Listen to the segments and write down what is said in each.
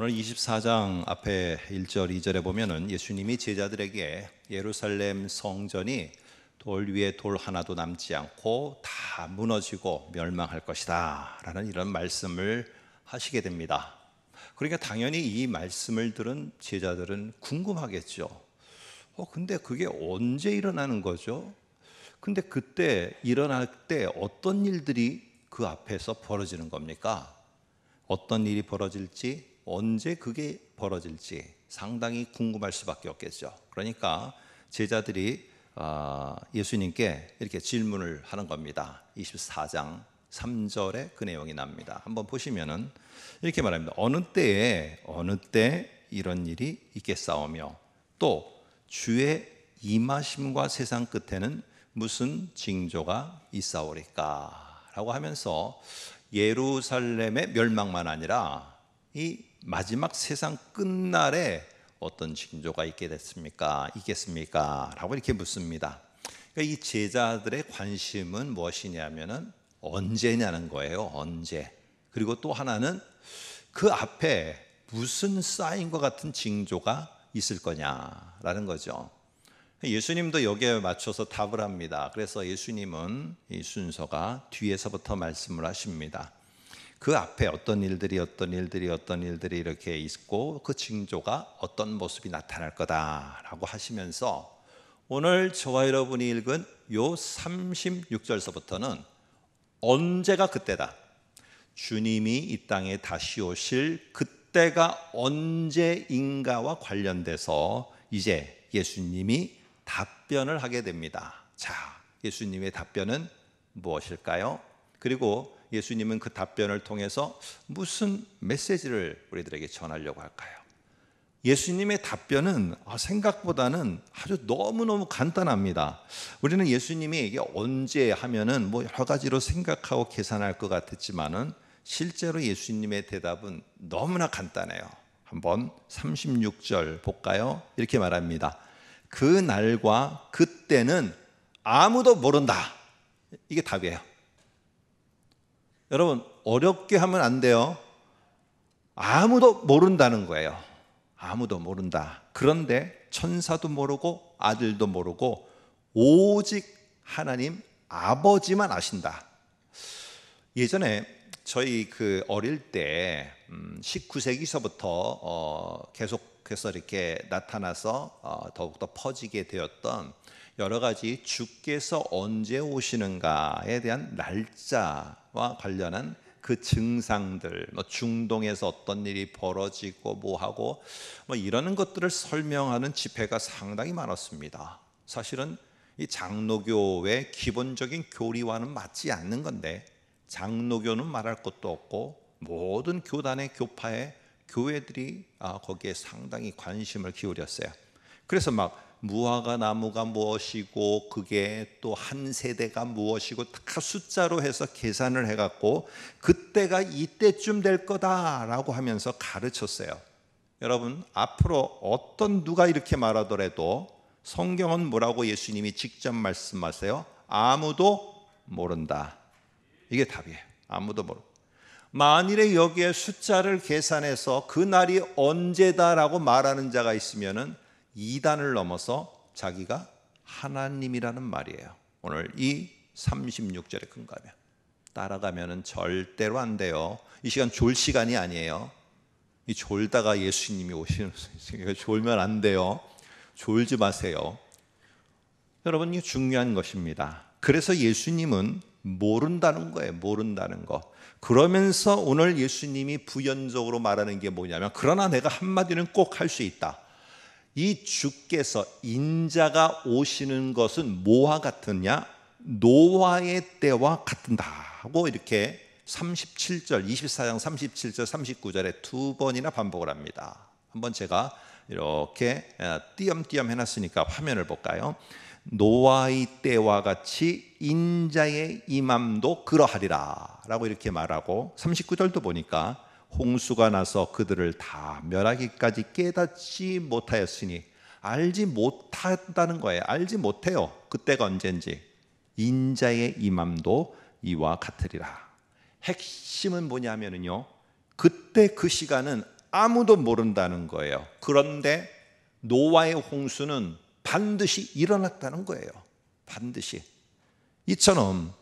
오늘 24장 앞에 1절, 2절에 보면은 예수님이 제자들에게 예루살렘 성전이 돌 위에 돌 하나도 남지 않고 다 무너지고 멸망할 것이다. 라는 이런 말씀을 하시게 됩니다. 그러니까 당연히 이 말씀을 들은 제자들은 궁금하겠죠. 어, 근데 그게 언제 일어나는 거죠? 근데 그때 일어날 때 어떤 일들이 그 앞에서 벌어지는 겁니까? 어떤 일이 벌어질지 언제 그게 벌어질지 상당히 궁금할 수밖에 없겠죠. 그러니까 제자들이 아, 예수님께 이렇게 질문을 하는 겁니다. 24장 3절에 그 내용이 납니다. 한번 보시면은 이렇게 말합니다. 어느 때에 어느 때 이런 일이 있겠사오며 또 주의 임하심과 세상 끝에는 무슨 징조가 있사오리까라고 하면서 예루살렘의 멸망만 아니라 이 마지막 세상 끝날에 어떤 징조가 있게 됐습니까? 있겠습니까? 라고 이렇게 묻습니다. 그러니까 이 제자들의 관심은 무엇이냐면은 언제냐는 거예요. 언제. 그리고 또 하나는 그 앞에 무슨 사인과 같은 징조가 있을 거냐라는 거죠. 예수님도 여기에 맞춰서 답을 합니다. 그래서 예수님은 이 순서가 뒤에서부터 말씀을 하십니다. 그 앞에 어떤 일들이 어떤 일들이 어떤 일들이 이렇게 있고 그 징조가 어떤 모습이 나타날 거다라고 하시면서 오늘 저와 여러분이 읽은 요 36절서부터는 언제가 그때다. 주님이 이 땅에 다시 오실 그때가 언제인가와 관련돼서 이제 예수님이 답변을 하게 됩니다. 자, 예수님의 답변은 무엇일까요? 그리고 예수님은 그 답변을 통해서 무슨 메시지를 우리들에게 전하려고 할까요? 예수님의 답변은 아, 생각보다는 아주 너무너무 간단합니다. 우리는 예수님이 이게 언제 하면은 뭐 여러 가지로 생각하고 계산할 것 같았지만은 실제로 예수님의 대답은 너무나 간단해요. 한번 36절 볼까요? 이렇게 말합니다. 그 날과 그때는 아무도 모른다. 이게 답이에요. 여러분, 어렵게 하면 안 돼요. 아무도 모른다는 거예요. 아무도 모른다. 그런데 천사도 모르고 아들도 모르고 오직 하나님 아버지만 아신다. 예전에 저희 그 어릴 때 19세기서부터 음, 어, 계속해서 이렇게 나타나서 어, 더욱더 퍼지게 되었던 여러 가지 주께서 언제 오시는가에 대한 날짜 과 관련한 그 증상들, 뭐 중동에서 어떤 일이 벌어지고 뭐 하고 뭐 이러는 것들을 설명하는 집회가 상당히 많았습니다. 사실은 이 장로교의 기본적인 교리와는 맞지 않는 건데 장로교는 말할 것도 없고 모든 교단의 교파의 교회들이 아, 거기에 상당히 관심을 기울였어요. 그래서 막 무화과 나무가 무엇이고 그게 또 한 세대가 무엇이고 다 숫자로 해서 계산을 해갖고 그때가 이때쯤 될 거다라고 하면서 가르쳤어요. 여러분 앞으로 어떤 누가 이렇게 말하더라도 성경은 뭐라고 예수님이 직접 말씀하세요? 아무도 모른다. 이게 답이에요. 아무도 모르. 만일에 여기에 숫자를 계산해서 그 날이 언제다라고 말하는 자가 있으면은 이단을 넘어서 자기가 하나님이라는 말이에요. 오늘 이3 6절에근거하면따라가면 절대로 안 돼요. 이 시간 졸 시간이 아니에요. 이 졸다가 예수님이 오시는 졸면 안 돼요. 졸지 마세요. 여러분 이 중요한 것입니다. 그래서 예수님은 모른다는 거예요. 모른다는 거. 그러면서 오늘 예수님이 부연적으로 말하는 게 뭐냐면 그러나 내가 한마디는 꼭 할 수 있다. 이 주께서 인자가 오시는 것은 뭐와 같으냐? 노화의 때와 같은다고 이렇게 37절, 24장 37절, 39절에 두 번이나 반복을 합니다. 한 번 제가 이렇게 띄엄띄엄 해놨으니까 화면을 볼까요? 노아의 때와 같이 인자의 임함도 그러하리라 라고 이렇게 말하고 39절도 보니까 홍수가 나서 그들을 다 멸하기까지 깨닫지 못하였으니 알지 못한다는 거예요. 알지 못해요. 그때가 언젠지 인자의 임함도 이와 같으리라. 핵심은 뭐냐면은요. 그때 그 시간은 아무도 모른다는 거예요. 그런데 노아의 홍수는 반드시 일어났다는 거예요. 반드시. 이처럼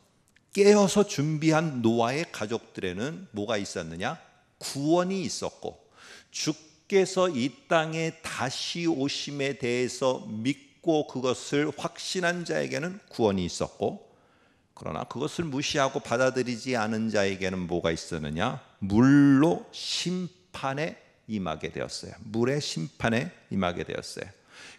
깨어서 준비한 노아의 가족들에는 뭐가 있었느냐? 구원이 있었고 주께서 이 땅에 다시 오심에 대해서 믿고 그것을 확신한 자에게는 구원이 있었고 그러나 그것을 무시하고 받아들이지 않은 자에게는 뭐가 있었느냐? 물로 심판에 임하게 되었어요. 물의 심판에 임하게 되었어요.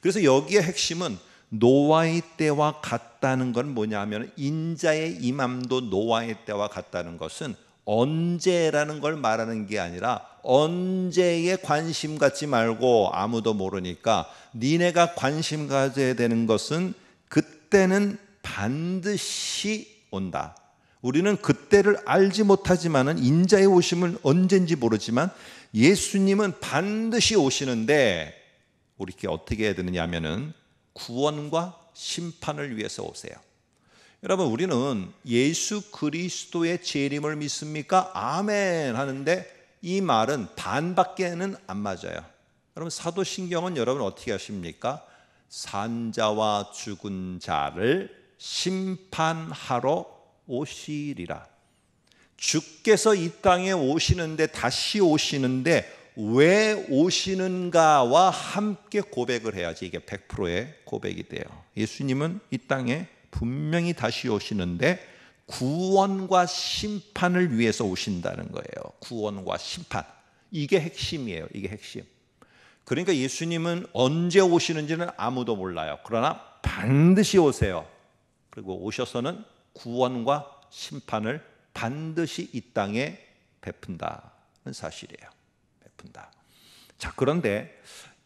그래서 여기에 핵심은 노아의 때와 같다는 건 뭐냐면 하 인자의 임함도 노아의 때와 같다는 것은 언제라는 걸 말하는 게 아니라 언제에 관심 갖지 말고 아무도 모르니까 니네가 관심 가져야 되는 것은 그때는 반드시 온다. 우리는 그때를 알지 못하지만 인자의 오심을 언젠지 모르지만 예수님은 반드시 오시는데 우리께 어떻게 해야 되느냐 하면 구원과 심판을 위해서 오세요. 여러분 우리는 예수 그리스도의 재림을 믿습니까? 아멘 하는데 이 말은 반밖에는 안 맞아요. 여러분 사도신경은 여러분 어떻게 하십니까? 산자와 죽은 자를 심판하러 오시리라. 주께서 이 땅에 오시는데 다시 오시는데 왜 오시는가와 함께 고백을 해야지 이게 100%의 고백이 돼요. 예수님은 이 땅에 분명히 다시 오시는데 구원과 심판을 위해서 오신다는 거예요. 구원과 심판. 이게 핵심이에요. 이게 핵심. 그러니까 예수님은 언제 오시는지는 아무도 몰라요. 그러나 반드시 오세요. 그리고 오셔서는 구원과 심판을 반드시 이 땅에 베푼다는 사실이에요. 베푼다. 자, 그런데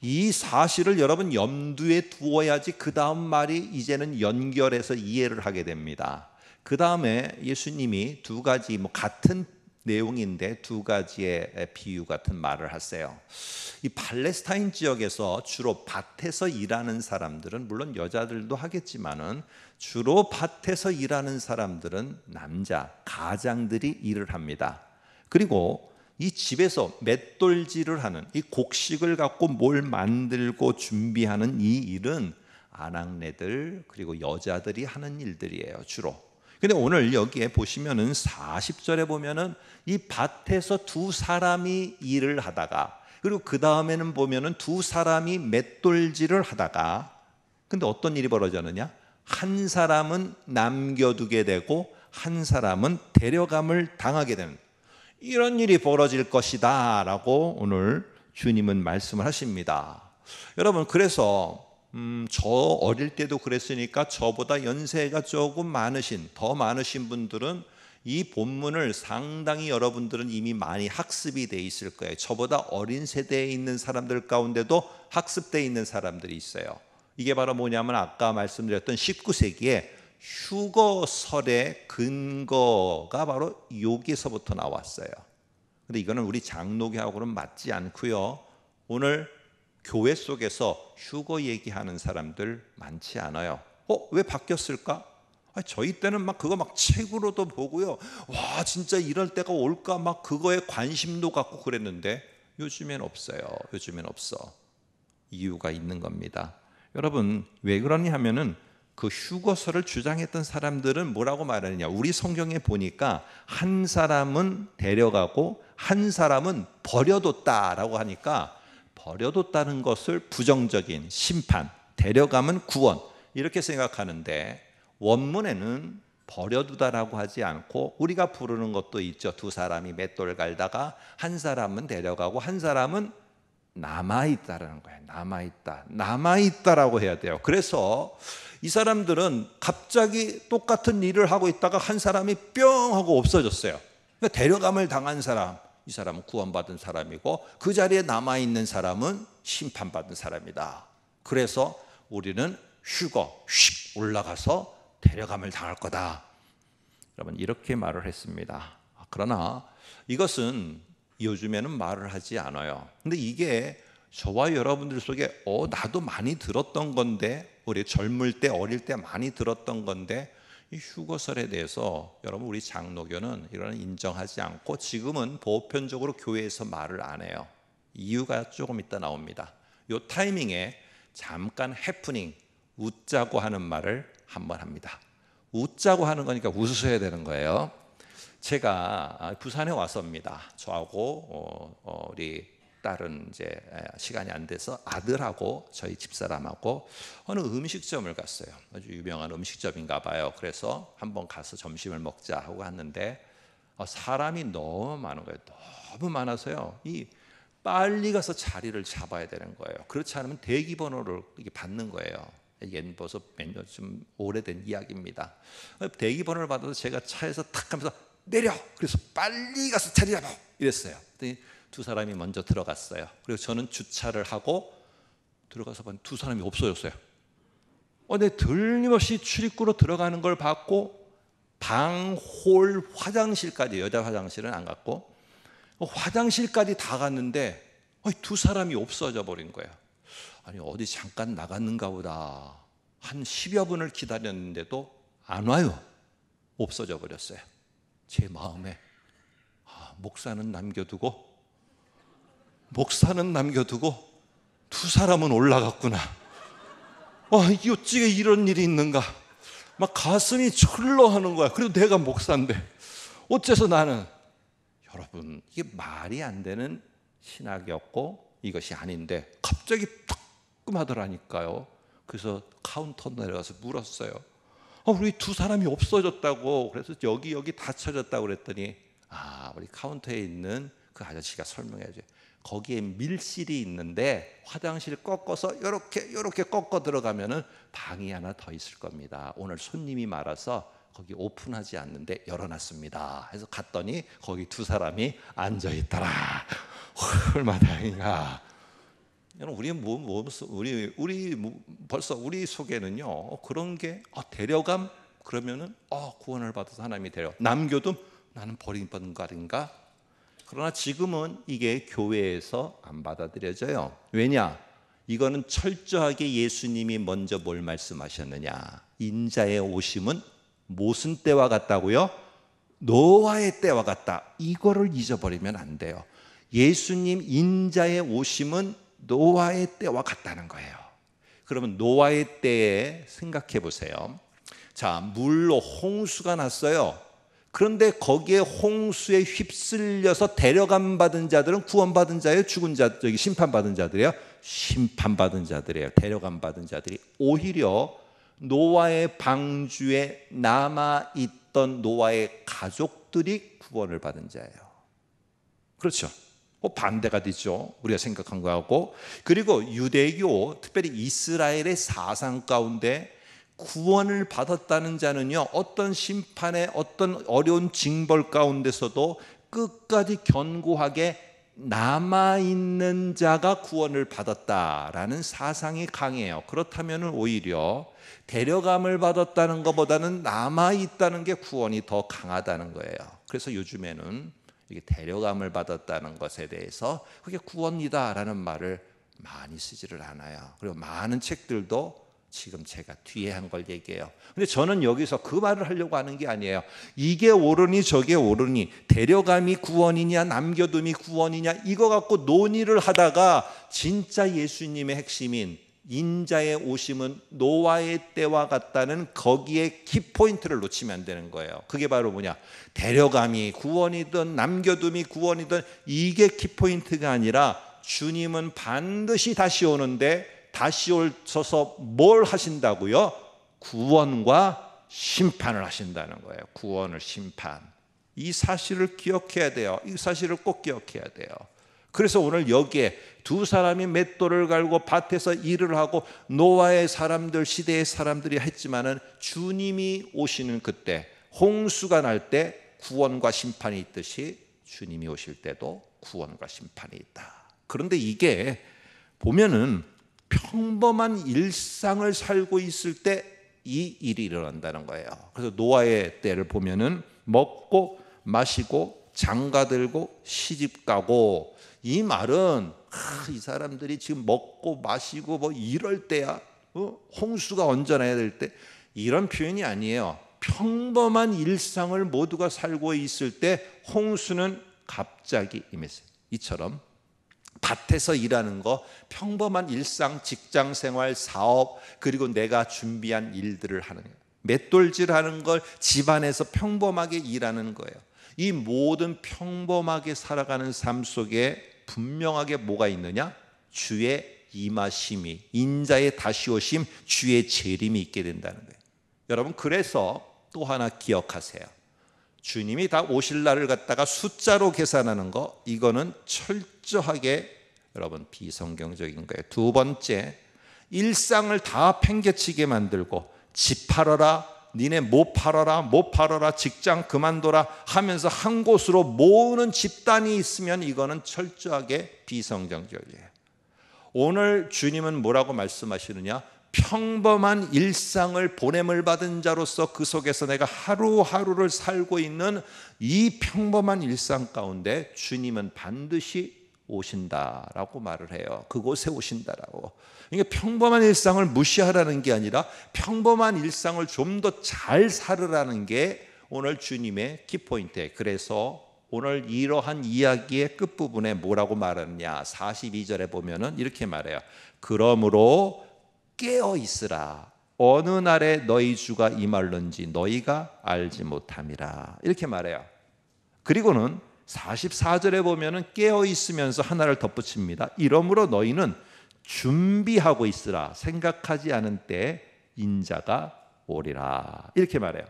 이 사실을 여러분 염두에 두어야지 그 다음 말이 이제는 연결해서 이해를 하게 됩니다. 그 다음에 예수님이 두 가지 뭐 같은 내용인데 두 가지의 비유 같은 말을 하세요. 이 팔레스타인 지역에서 주로 밭에서 일하는 사람들은 물론 여자들도 하겠지만은 주로 밭에서 일하는 사람들은 남자 가장들이 일을 합니다. 그리고 이 집에서 맷돌질을 하는 이 곡식을 갖고 뭘 만들고 준비하는 이 일은 아낙네들 그리고 여자들이 하는 일들이에요 주로. 근데 오늘 여기에 보시면은 40절에 보면은 이 밭에서 두 사람이 일을 하다가 그리고 그 다음에는 보면은 두 사람이 맷돌질을 하다가 근데 어떤 일이 벌어졌느냐? 한 사람은 남겨두게 되고 한 사람은 데려감을 당하게 되는 이런 일이 벌어질 것이다. 라고 오늘 주님은 말씀을 하십니다. 여러분, 그래서, 음, 저 어릴 때도 그랬으니까 저보다 연세가 조금 많으신, 더 많으신 분들은 이 본문을 상당히 여러분들은 이미 많이 학습이 돼 있을 거예요. 저보다 어린 세대에 있는 사람들 가운데도 학습돼 있는 사람들이 있어요. 이게 바로 뭐냐면 아까 말씀드렸던 19세기에 휴거설의 근거가 바로 여기서부터 나왔어요. 근데 이거는 우리 장로교하고는 맞지 않고요. 오늘 교회 속에서 휴거 얘기하는 사람들 많지 않아요. 어, 왜 바뀌었을까? 아, 저희 때는 막 그거 막 책으로도 보고요. 와, 진짜 이럴 때가 올까 막 그거에 관심도 갖고 그랬는데 요즘엔 없어요. 요즘엔 없어. 이유가 있는 겁니다. 여러분, 왜 그러니 하면은 그휴거설을 주장했던 사람들은 뭐라고 말하느냐? 우리 성경에 보니까 한 사람은 데려가고 한 사람은 버려뒀다라고 하니까 버려뒀다는 것을 부정적인 심판, 데려가면 구원 이렇게 생각하는데 원문에는 버려두다라고 하지 않고 우리가 부르는 것도 있죠. 두 사람이 맷돌 갈다가 한 사람은 데려가고 한 사람은 남아 있다라는 거예요. 남아 있다. 남아 있다라고 해야 돼요. 그래서 이 사람들은 갑자기 똑같은 일을 하고 있다가 한 사람이 뿅 하고 없어졌어요. 그러니까 대려감을 당한 사람, 이 사람은 구원받은 사람이고 그 자리에 남아 있는 사람은 심판받은 사람이다. 그래서 우리는 휴거, 슉 올라가서 대려감을 당할 거다. 여러분 이렇게 말을 했습니다. 아, 그러나 이것은 요즘에는 말을 하지 않아요. 근데 이게 저와 여러분들 속에 어 나도 많이 들었던 건데 우리 젊을 때 어릴 때 많이 들었던 건데 이 휴거설에 대해서 여러분 우리 장로교는 이런 인정하지 않고 지금은 보편적으로 교회에서 말을 안 해요. 이유가 조금 있다 나옵니다. 요 타이밍에 잠깐 해프닝 웃자고 하는 말을 한번 합니다. 웃자고 하는 거니까 웃으셔야 되는 거예요. 제가 아, 부산에 왔습니다 저하고 어, 어, 우리 딸은 이제 시간이 안 돼서 아들하고 저희 집사람하고 어느 음식점을 갔어요. 아주 유명한 음식점인가 봐요. 그래서 한번 가서 점심을 먹자 하고 갔는데 어, 사람이 너무 많은 거예요. 너무 많아서요. 이 빨리 가서 자리를 잡아야 되는 거예요. 그렇지 않으면 대기 번호를 받는 거예요. 옛버써 몇년좀 오래된 이야기입니다. 어, 대기 번호를 받아서 제가 차에서 탁 하면서 내려. 그래서 빨리 가서 자리 잡아. 이랬어요. 두 사람이 먼저 들어갔어요. 그리고 저는 주차를 하고 들어가서 봤는데 두 사람이 없어졌어요. 어, 내 들림없이 출입구로 들어가는 걸 봤고 방, 홀, 화장실까지 여자 화장실은 안 갔고 어, 화장실까지 다 갔는데 두 사람이 없어져 버린 거예요. 아니 어디 잠깐 나갔는가 보다. 한 10여 분을 기다렸는데도 안 와요. 없어져 버렸어요. 제 마음에 아, 목사는 남겨두고 목사는 남겨두고 두 사람은 올라갔구나. 와, 아, 어찌게 이런 일이 있는가? 막 가슴이 철러하는 거야. 그래도 내가 목사인데 어째서 나는 여러분 이게 말이 안 되는 신학이었고 이것이 아닌데 갑자기 뜨끔하더라니까요. 그래서 카운터 내려가서 물었어요. 어, 우리 두 사람이 없어졌다고 그래서 여기 여기 다 쳐졌다고 그랬더니 아 우리 카운터에 있는 그 아저씨가 설명해줘요. 거기에 밀실이 있는데 화장실 꺾어서 이렇게 이렇게 꺾어 들어가면은 방이 하나 더 있을 겁니다. 오늘 손님이 많아서 거기 오픈하지 않는데 열어놨습니다. 해서 갔더니 거기 두 사람이 앉아 있더라. 얼마 다행인가. 여러분 우리 몸, 뭐, 몸 뭐, 우리 우리 뭐, 벌써 우리 속에는요 어, 그런 게 어, 데려감 그러면은 어, 구원을 받아서 하나님이 데려 남겨둠 나는 버림받은 거 아닌가? 그러나 지금은 이게 교회에서 안 받아들여져요. 왜냐? 이거는 철저하게 예수님이 먼저 뭘 말씀하셨느냐? 인자의 오심은 모순 때와 같다고요? 노아의 때와 같다. 이거를 잊어버리면 안 돼요. 예수님 인자의 오심은 노아의 때와 같다는 거예요. 그러면 노아의 때에 생각해 보세요. 자, 물로 홍수가 났어요. 그런데 거기에 홍수에 휩쓸려서 대려감 받은 자들은 구원받은 자예요. 죽은 자, 저기 심판받은 자들이에요. 심판받은 자들이에요. 대려감 받은 자들이 오히려 노아의 방주에 남아 있던 노아의 가족들이 구원을 받은 자예요. 그렇죠. 뭐 반대가 되죠. 우리가 생각한 거하고. 그리고 유대교, 특별히 이스라엘의 사상 가운데 구원을 받았다는 자는요, 어떤 심판에 어떤 어려운 징벌 가운데서도 끝까지 견고하게 남아있는 자가 구원을 받았다라는 사상이 강해요. 그렇다면 오히려 데려감을 받았다는 것보다는 남아있다는 게 구원이 더 강하다는 거예요. 그래서 요즘에는 이게 데려감을 받았다는 것에 대해서 그게 구원이다라는 말을 많이 쓰지를 않아요. 그리고 많은 책들도 지금 제가 뒤에 한 걸 얘기해요. 근데 저는 여기서 그 말을 하려고 하는 게 아니에요. 이게 옳으니 저게 옳으니 데려감이 구원이냐 남겨둠이 구원이냐 이거 갖고 논의를 하다가 진짜 예수님의 핵심인 인자의 오심은 노아의 때와 같다는 거기에 키포인트를 놓치면 안 되는 거예요. 그게 바로 뭐냐? 데려감이 구원이든 남겨둠이 구원이든 이게 키포인트가 아니라 주님은 반드시 다시 오는데 다시 오셔서 뭘 하신다고요? 구원과 심판을 하신다는 거예요. 구원을 심판. 이 사실을 기억해야 돼요. 이 사실을 꼭 기억해야 돼요. 그래서 오늘 여기에 두 사람이 맷돌을 갈고 밭에서 일을 하고 노아의 사람들 시대의 사람들이 했지만은 주님이 오시는 그때 홍수가 날 때 구원과 심판이 있듯이 주님이 오실 때도 구원과 심판이 있다. 그런데 이게 보면은 평범한 일상을 살고 있을 때 이 일이 일어난다는 거예요. 그래서 노아의 때를 보면은 먹고 마시고 장가 들고 시집 가고 이 말은 아, 이 사람들이 지금 먹고 마시고 뭐 이럴 때야 어? 홍수가 언전해야 될 때 이런 표현이 아니에요. 평범한 일상을 모두가 살고 있을 때 홍수는 갑자기 임했어요. 이처럼 밭에서 일하는 거 평범한 일상, 직장 생활, 사업 그리고 내가 준비한 일들을 하는 거예요. 맷돌질 하는 걸 집안에서 평범하게 일하는 거예요. 이 모든 평범하게 살아가는 삶 속에 분명하게 뭐가 있느냐? 주의 임하심이 인자의 다시 오심 주의 재림이 있게 된다는 거예요. 여러분 그래서 또 하나 기억하세요. 주님이 다 오실 날을 갖다가 숫자로 계산하는 거 이거는 철저하게 여러분 비성경적인 거예요. 두 번째 일상을 다 팽개치게 만들고 집팔어라 니네 못 뭐 팔아라, 못 뭐 팔아라, 직장 그만둬라 하면서 한 곳으로 모으는 집단이 있으면 이거는 철저하게 비성경적이에요. 오늘 주님은 뭐라고 말씀하시느냐? 평범한 일상을 보냄을 받은 자로서 그 속에서 내가 하루하루를 살고 있는 이 평범한 일상 가운데 주님은 반드시 오신다라고 말을 해요. 그곳에 오신다라고. 그러니까 평범한 일상을 무시하라는 게 아니라 평범한 일상을 좀 더 잘 살으라는 게 오늘 주님의 키포인트. 그래서 오늘 이러한 이야기의 끝부분에 뭐라고 말하느냐. 42절에 보면은 이렇게 말해요. 그러므로 깨어 있으라. 어느 날에 너희 주가 이말는지 너희가 알지 못함이라. 이렇게 말해요. 그리고는 44절에 보면은 깨어 있으면서 하나를 덧붙입니다. 이러므로 너희는 준비하고 있으라 생각하지 않은 때 인자가 오리라. 이렇게 말해요.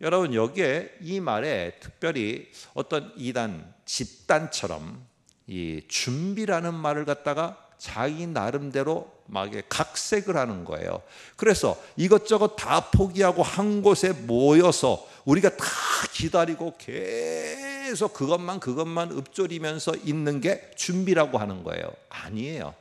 여러분 여기에 이 말에 특별히 어떤 이단 집단처럼 이 준비라는 말을 갖다가 자기 나름대로 막 각색을 하는 거예요. 그래서 이것저것 다 포기하고 한 곳에 모여서 우리가 다 기다리고 계속 계속 그것만 그것만 읊조리면서 있는 게 준비라고 하는 거예요. 아니에요.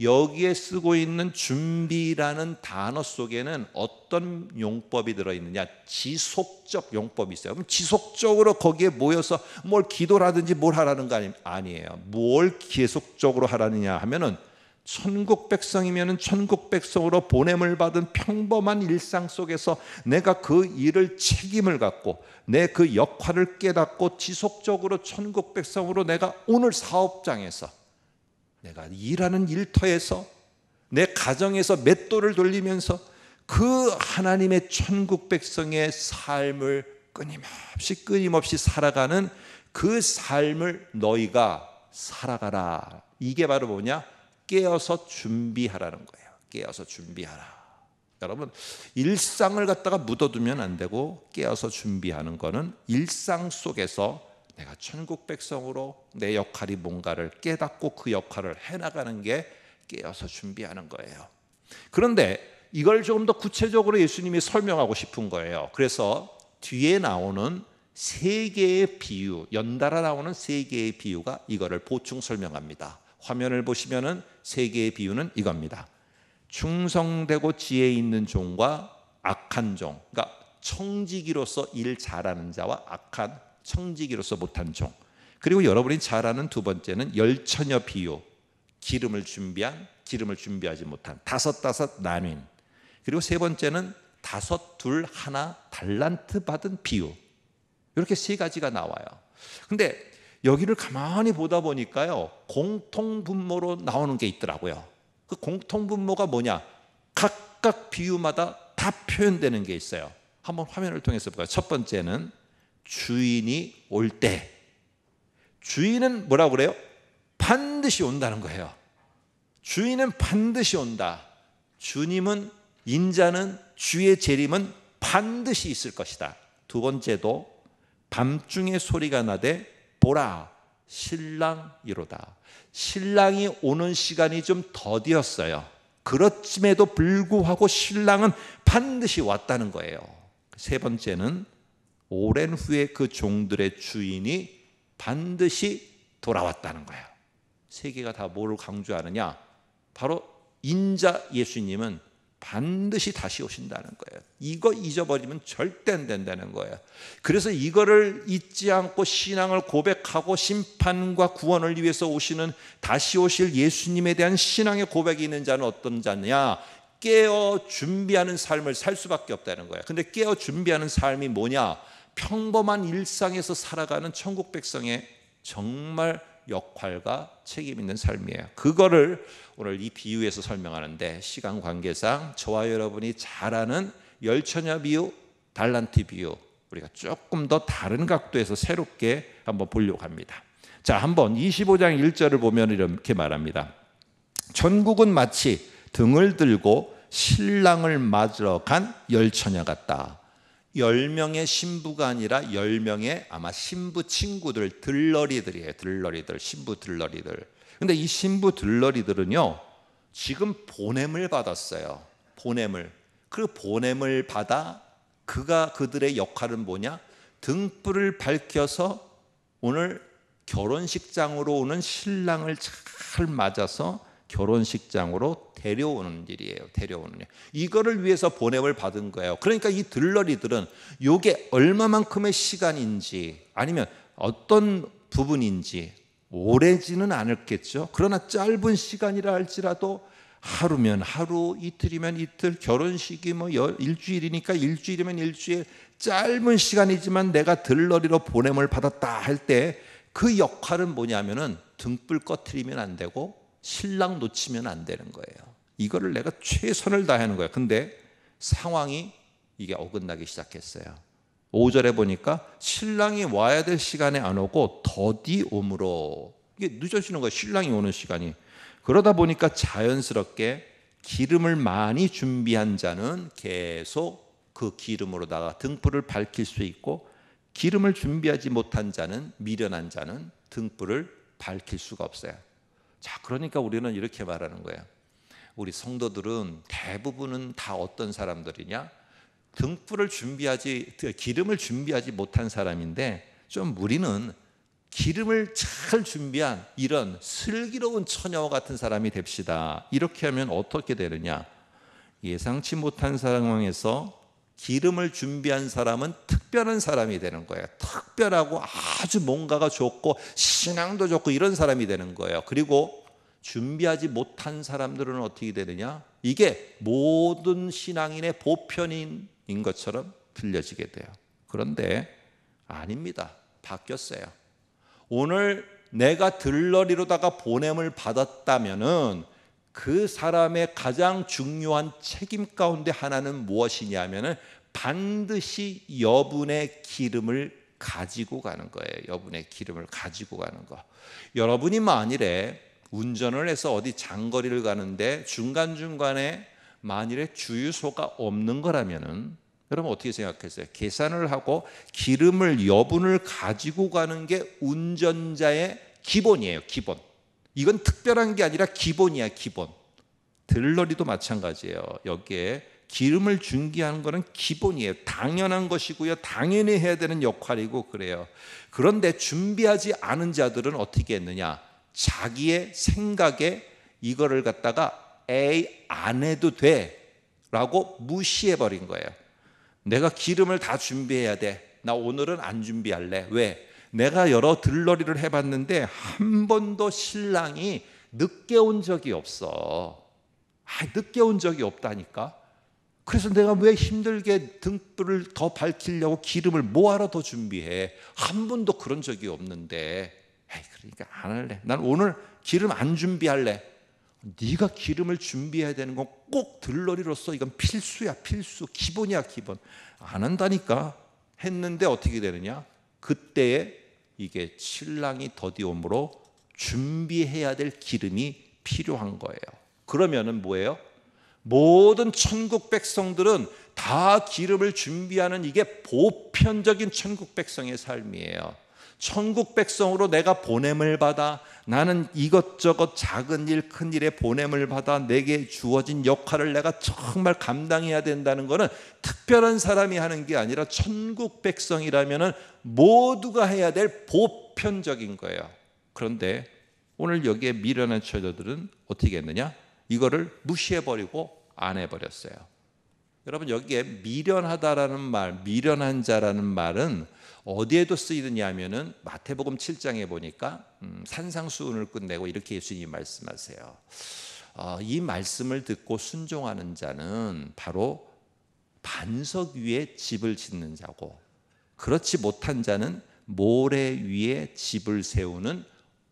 여기에 쓰고 있는 준비라는 단어 속에는 어떤 용법이 들어있느냐? 지속적 용법이 있어요. 그럼 지속적으로 거기에 모여서 뭘 기도라든지 뭘 하라는 거 아니, 아니에요. 뭘 계속적으로 하라느냐 하면은 천국 백성이면 천국 백성으로 보냄을 받은 평범한 일상 속에서 내가 그 일을 책임을 갖고 내 그 역할을 깨닫고 지속적으로 천국 백성으로 내가 오늘 사업장에서 내가 일하는 일터에서 내 가정에서 맷돌을 돌리면서 그 하나님의 천국 백성의 삶을 끊임없이 끊임없이 살아가는 그 삶을 너희가 살아가라. 이게 바로 뭐냐? 깨어서 준비하라는 거예요. 깨어서 준비하라. 여러분, 일상을 갖다가 묻어두면 안 되고 깨어서 준비하는 거는 일상 속에서 내가 천국 백성으로 내 역할이 뭔가를 깨닫고 그 역할을 해나가는 게 깨어서 준비하는 거예요. 그런데 이걸 조금 더 구체적으로 예수님이 설명하고 싶은 거예요. 그래서 뒤에 나오는 세 개의 비유, 연달아 나오는 세 개의 비유가 이거를 보충 설명합니다. 화면을 보시면은 세 개의 비유는 이겁니다. 충성되고 지혜 있는 종과 악한 종. 그러니까 청지기로서 일 잘하는 자와 악한 청지기로서 못한 종. 그리고 여러분이 잘 아는 두 번째는 열처녀 비유. 기름을 준비한 기름을 준비하지 못한 다섯 다섯 나뉜. 그리고 세 번째는 다섯 둘 하나 달란트 받은 비유. 이렇게 세 가지가 나와요. 근데 여기를 가만히 보다 보니까요. 공통분모로 나오는 게 있더라고요. 그 공통분모가 뭐냐? 각각 비유마다 다 표현되는 게 있어요. 한번 화면을 통해서 볼까요? 첫 번째는 주인이 올 때. 주인은 뭐라고 그래요? 반드시 온다는 거예요. 주인은 반드시 온다. 주님은 인자는 주의 재림은 반드시 있을 것이다. 두 번째도 밤중에 소리가 나되 보라 신랑이로다. 신랑이 오는 시간이 좀 더디었어요. 그렇음에도 불구하고 신랑은 반드시 왔다는 거예요. 세 번째는 오랜 후에 그 종들의 주인이 반드시 돌아왔다는 거예요. 세 개가 다 뭘 강조하느냐? 바로 인자 예수님은 반드시 다시 오신다는 거예요. 이거 잊어버리면 절대 안 된다는 거예요. 그래서 이거를 잊지 않고 신앙을 고백하고 심판과 구원을 위해서 오시는 다시 오실 예수님에 대한 신앙의 고백이 있는 자는 어떤 자냐? 깨어 준비하는 삶을 살 수밖에 없다는 거예요. 근데 깨어 준비하는 삶이 뭐냐? 평범한 일상에서 살아가는 천국 백성의 정말 역할과 책임 있는 삶이에요. 그거를 오늘 이 비유에서 설명하는데 시간 관계상 저와 여러분이 잘 아는 열처녀 비유, 달란트 비유 우리가 조금 더 다른 각도에서 새롭게 한번 보려고 합니다. 자, 한번 25장 1절을 보면 이렇게 말합니다. 전국은 마치 등을 들고 신랑을 맞으러 간 열처녀 같다. 10명의 신부가 아니라 10명의 아마 신부 친구들 들러리들이에요. 들러리들, 신부 들러리들. 근데 이 신부 들러리들은요. 지금 보냄을 받았어요. 보냄을. 그 보냄을 받아 그가 그들의 역할은 뭐냐? 등불을 밝혀서 오늘 결혼식장으로 오는 신랑을 잘 맞아서 결혼식장으로 데려오는 일이에요. 데려오는 일. 이거를 위해서 보냄을 받은 거예요. 그러니까 이 들러리들은 요게 얼마만큼의 시간인지 아니면 어떤 부분인지 오래지는 않았겠죠. 그러나 짧은 시간이라 할지라도 하루면 하루, 이틀이면 이틀, 결혼식이 뭐 일주일이니까 일주일이면 일주일, 짧은 시간이지만 내가 들러리로 보냄을 받았다 할 때 그 역할은 뭐냐면은 등불 꺼트리면 안 되고 신랑 놓치면 안 되는 거예요. 이거를 내가 최선을 다하는 거야. 근데 상황이 이게 어긋나기 시작했어요. 5절에 보니까 신랑이 와야 될 시간에 안 오고 더디옴으로 이게 늦어지는 거예 신랑이 오는 시간이. 그러다 보니까 자연스럽게 기름을 많이 준비한 자는 계속 그 기름으로다가 등불을 밝힐 수 있고 기름을 준비하지 못한 자는 미련한 자는 등불을 밝힐 수가 없어요. 자, 그러니까 우리는 이렇게 말하는 거예요. 우리 성도들은 대부분은 다 어떤 사람들이냐? 등불을 준비하지 그 기름을 준비하지 못한 사람인데 좀 우리는 기름을 잘 준비한 이런 슬기로운 처녀와 같은 사람이 됩시다. 이렇게 하면 어떻게 되느냐? 예상치 못한 상황에서 기름을 준비한 사람은 특별한 사람이 되는 거예요. 특별하고 아주 뭔가가 좋고 신앙도 좋고 이런 사람이 되는 거예요. 그리고 준비하지 못한 사람들은 어떻게 되느냐? 이게 모든 신앙인의 보편인 것처럼 들려지게 돼요. 그런데 아닙니다. 바뀌었어요. 오늘 내가 들러리로다가 보냄을 받았다면은 그 사람의 가장 중요한 책임 가운데 하나는 무엇이냐면은 반드시 여분의 기름을 가지고 가는 거예요. 여분의 기름을 가지고 가는 거. 여러분이 만일에 운전을 해서 어디 장거리를 가는데 중간중간에 만일에 주유소가 없는 거라면은 여러분 어떻게 생각했어요? 계산을 하고 기름을 여분을 가지고 가는 게 운전자의 기본이에요. 기본. 이건 특별한 게 아니라 기본이야, 기본. 들러리도 마찬가지예요. 여기에 기름을 준비하는 것은 기본이에요. 당연한 것이고요. 당연히 해야 되는 역할이고 그래요. 그런데 준비하지 않은 자들은 어떻게 했느냐? 자기의 생각에 이거를 갖다가 에이 안 해도 돼라고 무시해 버린 거예요. 내가 기름을 다 준비해야 돼. 나 오늘은 안 준비할래. 왜? 내가 여러 들러리를 해봤는데 한 번도 신랑이 늦게 온 적이 없어. 아, 늦게 온 적이 없다니까. 그래서 내가 왜 힘들게 등불을 더 밝히려고 기름을 뭐하러 더 준비해? 한 번도 그런 적이 없는데. 에이, 그러니까 안 할래. 난 오늘 기름 안 준비할래. 네가 기름을 준비해야 되는 건 꼭 들러리로서 이건 필수야, 필수. 기본이야, 기본. 안 한다니까. 했는데 어떻게 되느냐? 그때의 이게 신랑이 더디오므로 준비해야 될 기름이 필요한 거예요. 그러면은 뭐예요? 모든 천국 백성들은 다 기름을 준비하는 이게 보편적인 천국 백성의 삶이에요. 천국 백성으로 내가 보냄을 받아 나는 이것저것 작은 일, 큰 일에 보냄을 받아 내게 주어진 역할을 내가 정말 감당해야 된다는 것은 특별한 사람이 하는 게 아니라 천국 백성이라면 모두가 해야 될 보편적인 거예요. 그런데 오늘 여기에 미련한 처자들은 어떻게 했느냐? 이거를 무시해버리고 안 해버렸어요. 여러분 여기에 미련하다라는 말, 미련한 자라는 말은 어디에도 쓰이느냐 하면은 마태복음 7장에 보니까 음, 산상수훈을 끝내고 이렇게 예수님이 말씀하세요. 어, 이 말씀을 듣고 순종하는 자는 바로 반석 위에 집을 짓는 자고 그렇지 못한 자는 모래 위에 집을 세우는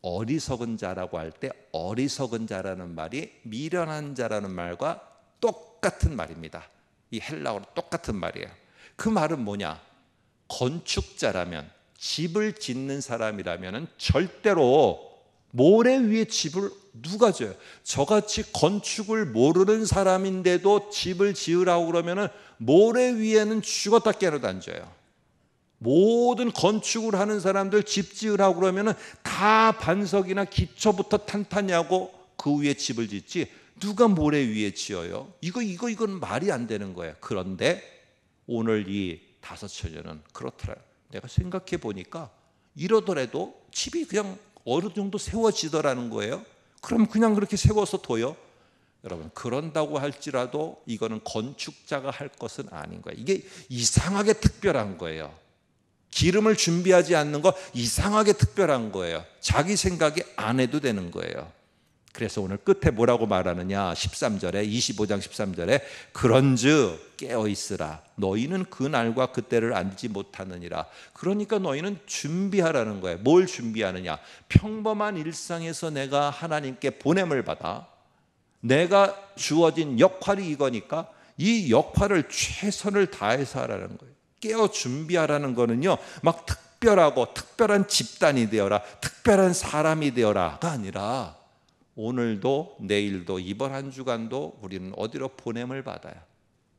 어리석은 자라고 할 때 어리석은 자라는 말이 미련한 자라는 말과 똑같은 말입니다. 이 헬라어로 똑같은 말이에요. 그 말은 뭐냐? 건축자라면 집을 짓는 사람이라면 절대로 모래 위에 집을 누가 지어요? 저같이 건축을 모르는 사람인데도 집을 지으라고 그러면 모래 위에는 죽었다 깨어도 안 져요. 모든 건축을 하는 사람들 집 지으라고 그러면다 반석이나 기초부터 탄탄 하고 그 위에 집을 짓지 누가 모래 위에 지어요? 이거 이거 이건 말이 안 되는 거예요. 그런데 오늘 이 다섯 천여는 그렇더라. 내가 생각해 보니까 이러더라도 집이 그냥 어느 정도 세워지더라는 거예요. 그럼 그냥 그렇게 세워서 둬요. 여러분 그런다고 할지라도 이거는 건축자가 할 것은 아닌 거예요. 이게 이상하게 특별한 거예요. 기름을 준비하지 않는 거 이상하게 특별한 거예요. 자기 생각이 안 해도 되는 거예요. 그래서 오늘 끝에 뭐라고 말하느냐? 13절에 25장 13절에 그런즉 깨어 있으라 너희는 그 날과 그때를 알지 못하느니라. 그러니까 너희는 준비하라는 거예요. 뭘 준비하느냐? 평범한 일상에서 내가 하나님께 보냄을 받아 내가 주어진 역할이 이거니까 이 역할을 최선을 다해서 하라는 거예요. 깨어 준비하라는 거는요. 막 특별하고 특별한 집단이 되어라. 특별한 사람이 되어라가 아니라 오늘도 내일도 이번 한 주간도 우리는 어디로 보냄을 받아야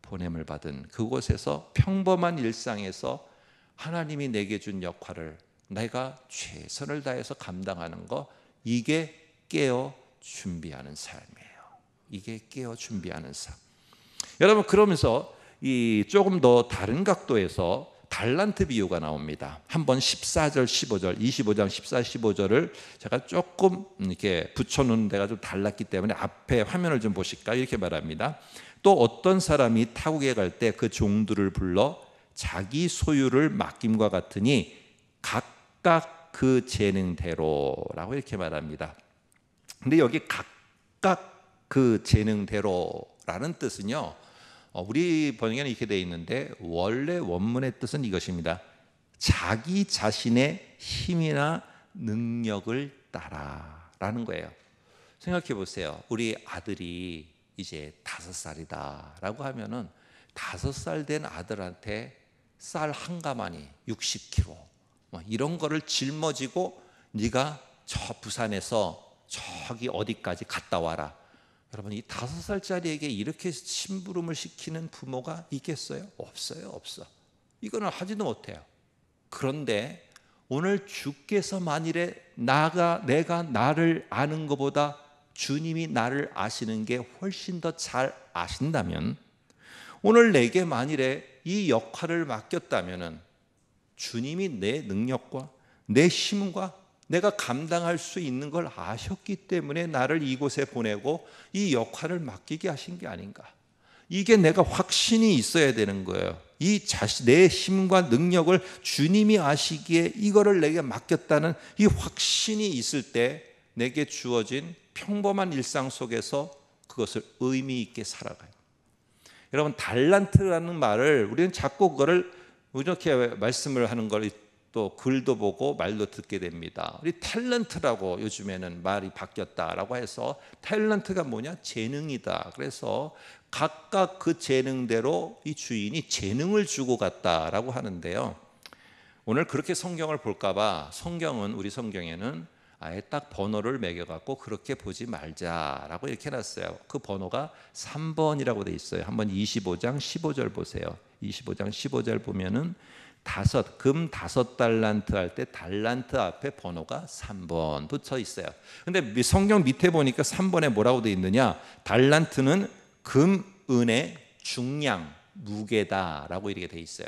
보냄을 받은 그곳에서 평범한 일상에서 하나님이 내게 준 역할을 내가 최선을 다해서 감당하는 거 이게 깨어 준비하는 삶이에요. 이게 깨어 준비하는 삶. 여러분 그러면서 이 조금 더 다른 각도에서 달란트 비유가 나옵니다. 한번 14절, 15절, 25장 14, 15절을 제가 조금 이렇게 붙여놓은 데가 좀 달랐기 때문에 앞에 화면을 좀 보실까 이렇게 말합니다. 또 어떤 사람이 타국에 갈 때 그 종들을 불러 자기 소유를 맡김과 같으니 각각 그 재능대로라고 이렇게 말합니다. 근데 여기 각각 그 재능대로라는 뜻은요. 어, 우리 번역에는 이렇게 되어 있는데 원래 원문의 뜻은 이것입니다. 자기 자신의 힘이나 능력을 따라라는 거예요. 생각해 보세요. 우리 아들이 이제 다섯 살이다라고 하면은 다섯 살 된 아들한테 쌀 한 가마니 60kg 뭐 이런 거를 짊어지고 네가 저 부산에서 저기 어디까지 갔다 와라. 여러분 이 다섯 살짜리에게 이렇게 심부름을 시키는 부모가 있겠어요? 없어요, 없어. 이거는 하지도 못해요. 그런데 오늘 주께서 만일에 나가 내가 나를 아는 것보다 주님이 나를 아시는 게 훨씬 더 잘 아신다면 오늘 내게 만일에 이 역할을 맡겼다면은 주님이 내 능력과 내 힘과 내가 감당할 수 있는 걸 아셨기 때문에 나를 이곳에 보내고 이 역할을 맡기게 하신 게 아닌가. 이게 내가 확신이 있어야 되는 거예요. 이 자신, 내 힘과 능력을 주님이 아시기에 이거를 내게 맡겼다는 이 확신이 있을 때 내게 주어진 평범한 일상 속에서 그것을 의미 있게 살아가요. 여러분 달란트라는 말을 우리는 자꾸 그거를 이렇게 말씀을 하는 걸또 글도 보고 말도 듣게 됩니다. 우리 탤런트라고 요즘에는 말이 바뀌었다라고 해서 탤런트가 뭐냐? 재능이다. 그래서 각각 그 재능대로 이 주인이 재능을 주고 갔다라고 하는데요. 오늘 그렇게 성경을 볼까 봐 성경은 우리 성경에는 아예 딱 번호를 매겨 갖고 그렇게 보지 말자라고 이렇게 놨어요. 그 번호가 3번이라고 돼 있어요. 한번 25장 15절 보세요. 25장 15절 보면은 다섯 금 다섯 달란트 할 때 달란트 앞에 번호가 3번 붙어 있어요. 근데 성경 밑에 보니까 3번에 뭐라고 돼 있느냐? 달란트는 금 은의 중량 무게다라고 이렇게 돼 있어요.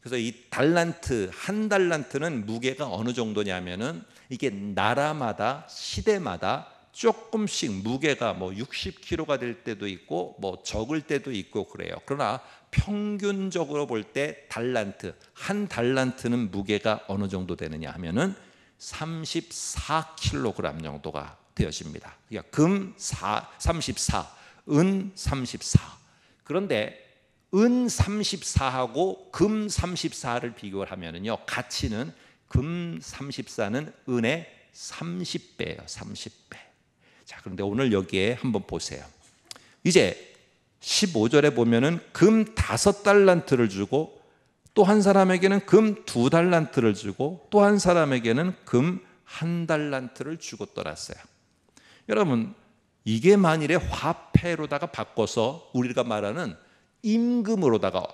그래서 이 달란트 한 달란트는 무게가 어느 정도냐면은 이게 나라마다 시대마다 조금씩 무게가 뭐 60kg가 될 때도 있고 뭐 적을 때도 있고 그래요. 그러나 평균적으로 볼 때 달란트 한 달란트는 무게가 어느 정도 되느냐 하면은 34kg 정도가 되어집니다. 그러니까 금 4, 34, 은 34. 그런데 은 34하고 금 34를 비교를 하면은요. 가치는 금 34는 은의 30배예요. 30배. 자, 그런데 오늘 여기에 한번 보세요. 이제 15절에 보면은 금 다섯 달란트를 주고 또 한 사람에게는 금 두 달란트를 주고 또 한 사람에게는 금 한 달란트를 주고 떠났어요. 여러분, 이게 만일에 화폐로다가 바꿔서 우리가 말하는 임금으로다가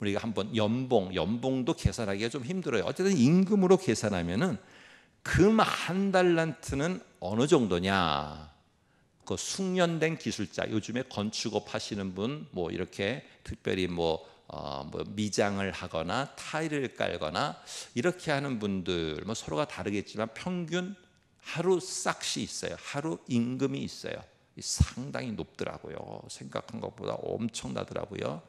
우리가 한번 연봉, 연봉도 계산하기가 좀 힘들어요. 어쨌든 임금으로 계산하면은 금한 달란트는 어느 정도냐? 그 숙련된 기술자 요즘에 건축업 하시는 분 뭐 이렇게 특별히 뭐 어, 뭐 미장을 하거나 타일을 깔거나 이렇게 하는 분들 뭐 서로가 다르겠지만 평균 하루 싹시 있어요. 하루 임금이 있어요. 상당히 높더라고요. 생각한 것보다 엄청나더라고요.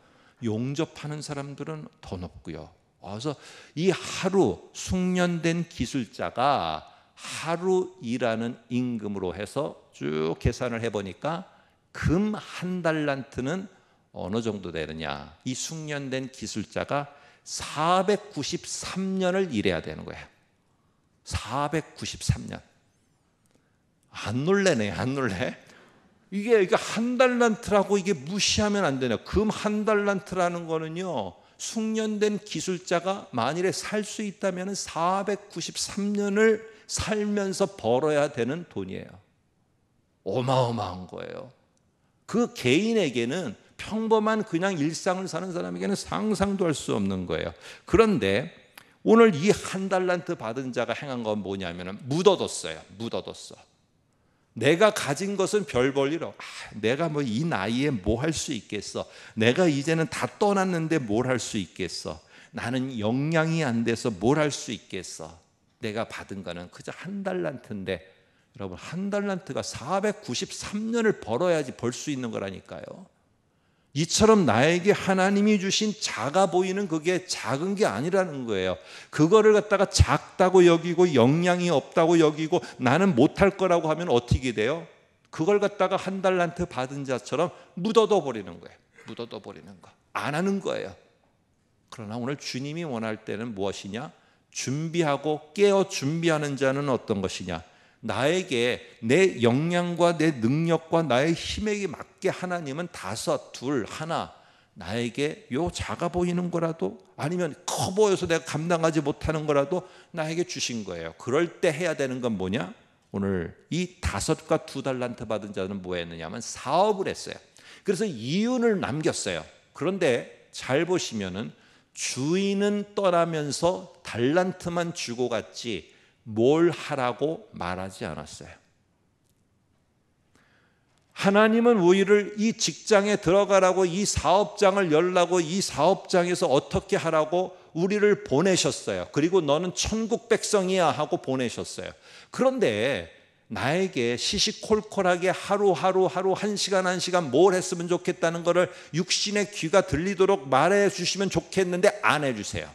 용접하는 사람들은 더 높고요. 그래서 이 하루 숙련된 기술자가 하루 일하는 임금으로 해서 쭉 계산을 해보니까 금 한 달란트는 어느 정도 되느냐. 이 숙련된 기술자가 493년을 일해야 되는 거예요. 493년. 안 놀래네, 안 놀래. 이게, 이게 한 달란트라고 이게 무시하면 안 되냐. 금한 달란트라는 거는요, 숙련된 기술자가 만일에 살 수 있다면 493년을 살면서 벌어야 되는 돈이에요. 어마어마한 거예요. 그 개인에게는 평범한 그냥 일상을 사는 사람에게는 상상도 할 수 없는 거예요. 그런데 오늘 이 한 달란트 받은 자가 행한 건뭐냐면 묻어뒀어요. 묻어뒀어. 내가 가진 것은 별볼일 없. 아, 내가 뭐 이 나이에 뭐 할 수 있겠어. 내가 이제는 다 떠났는데 뭘 할 수 있겠어. 나는 역량이 안 돼서 뭘 할 수 있겠어. 내가 받은 거는 그저 한 달란트인데 여러분 한 달란트가 493년을 벌어야지 벌 수 있는 거라니까요. 이처럼 나에게 하나님이 주신 작아 보이는 그게 작은 게 아니라는 거예요. 그거를 갖다가 작다고 여기고 역량이 없다고 여기고 나는 못할 거라고 하면 어떻게 돼요? 그걸 갖다가 한 달란트 받은 자처럼 묻어둬 버리는 거예요. 묻어둬 버리는 거. 안 하는 거예요. 그러나 오늘 주님이 원할 때는 무엇이냐? 준비하고 깨어 준비하는 자는 어떤 것이냐? 나에게 내 역량과 내 능력과 나의 힘에게 맞게 하나님은 다섯, 둘, 하나 나에게 요 작아 보이는 거라도 아니면 커 보여서 내가 감당하지 못하는 거라도 나에게 주신 거예요. 그럴 때 해야 되는 건 뭐냐? 오늘 이 다섯과 두 달란트 받은 자는 뭐 했느냐면 하 사업을 했어요. 그래서 이윤을 남겼어요. 그런데 잘 보시면은 주인은 떠나면서 달란트만 주고 갔지 뭘 하라고 말하지 않았어요. 하나님은 우리를 이 직장에 들어가라고 이 사업장을 열라고 이 사업장에서 어떻게 하라고 우리를 보내셨어요. 그리고 너는 천국 백성이야 하고 보내셨어요. 그런데 나에게 시시콜콜하게 하루하루 하루 한 시간 한 시간 뭘 했으면 좋겠다는 것을 육신의 귀가 들리도록 말해 주시면 좋겠는데 안 해주세요.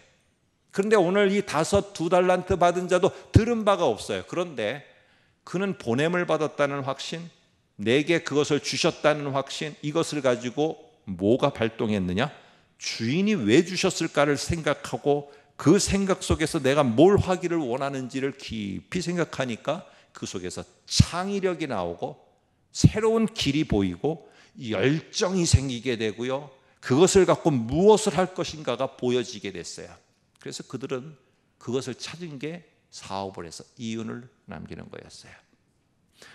그런데 오늘 이 다섯 두 달란트 받은 자도 들은 바가 없어요. 그런데 그는 보냄을 받았다는 확신, 내게 그것을 주셨다는 확신, 이것을 가지고 뭐가 발동했느냐? 주인이 왜 주셨을까를 생각하고 그 생각 속에서 내가 뭘 하기를 원하는지를 깊이 생각하니까 그 속에서 창의력이 나오고 새로운 길이 보이고 열정이 생기게 되고요. 그것을 갖고 무엇을 할 것인가가 보여지게 됐어요. 그래서 그들은 그것을 찾은 게 사업을 해서 이윤을 남기는 거였어요.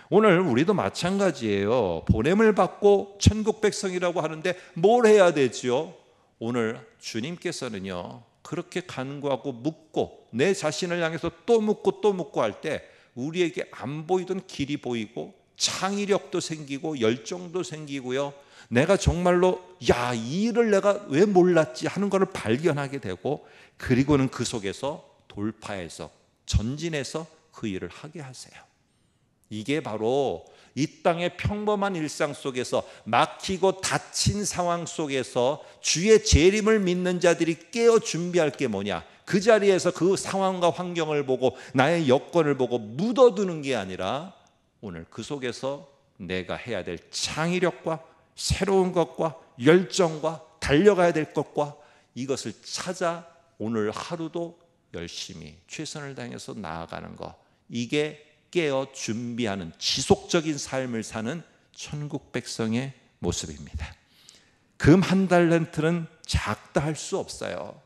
오늘 우리도 마찬가지예요. 보냄을 받고 천국 백성이라고 하는데 뭘 해야 되지요? 오늘 주님께서는요. 그렇게 간구하고 묻고 내 자신을 향해서 또 묻고 또 묻고 할 때 우리에게 안 보이던 길이 보이고 창의력도 생기고 열정도 생기고요. 내가 정말로 야, 이 일을 내가 왜 몰랐지 하는 것을 발견하게 되고 그리고는 그 속에서 돌파해서 전진해서 그 일을 하게 하세요. 이게 바로 이 땅의 평범한 일상 속에서 막히고 닫힌 상황 속에서 주의 재림을 믿는 자들이 깨어 준비할 게 뭐냐? 그 자리에서 그 상황과 환경을 보고 나의 여건을 보고 묻어두는 게 아니라 오늘 그 속에서 내가 해야 될 창의력과 새로운 것과 열정과 달려가야 될 것과 이것을 찾아 오늘 하루도 열심히 최선을 다해서 나아가는 것. 이게 깨어 준비하는 지속적인 삶을 사는 천국 백성의 모습입니다. 금 한 달란트는 작다 할 수 없어요.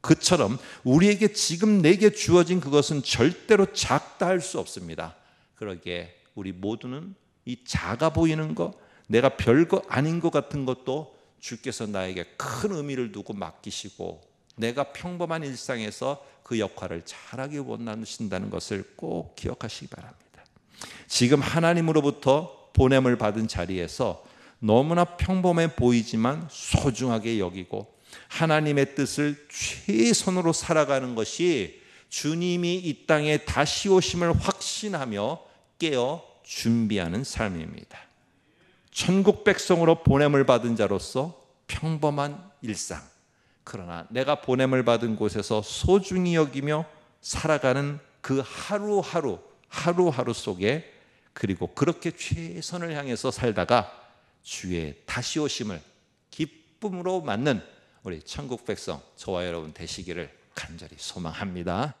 그처럼 우리에게 지금 내게 주어진 그것은 절대로 작다 할 수 없습니다. 그러게 우리 모두는 이 작아 보이는 것, 내가 별거 아닌 것 같은 것도 주께서 나에게 큰 의미를 두고 맡기시고 내가 평범한 일상에서 그 역할을 잘하게 원하신다는 것을 꼭 기억하시기 바랍니다. 지금 하나님으로부터 보냄을 받은 자리에서 너무나 평범해 보이지만 소중하게 여기고 하나님의 뜻을 최선으로 살아가는 것이 주님이 이 땅에 다시 오심을 확신하며 깨어 준비하는 삶입니다. 천국 백성으로 보냄을 받은 자로서 평범한 일상. 그러나 내가 보냄을 받은 곳에서 소중히 여기며 살아가는 그 하루하루, 하루하루 속에 그리고 그렇게 최선을 향해서 살다가 주의 다시 오심을 기쁨으로 맞는 우리 천국 백성, 저와 여러분 되시기를 간절히 소망합니다.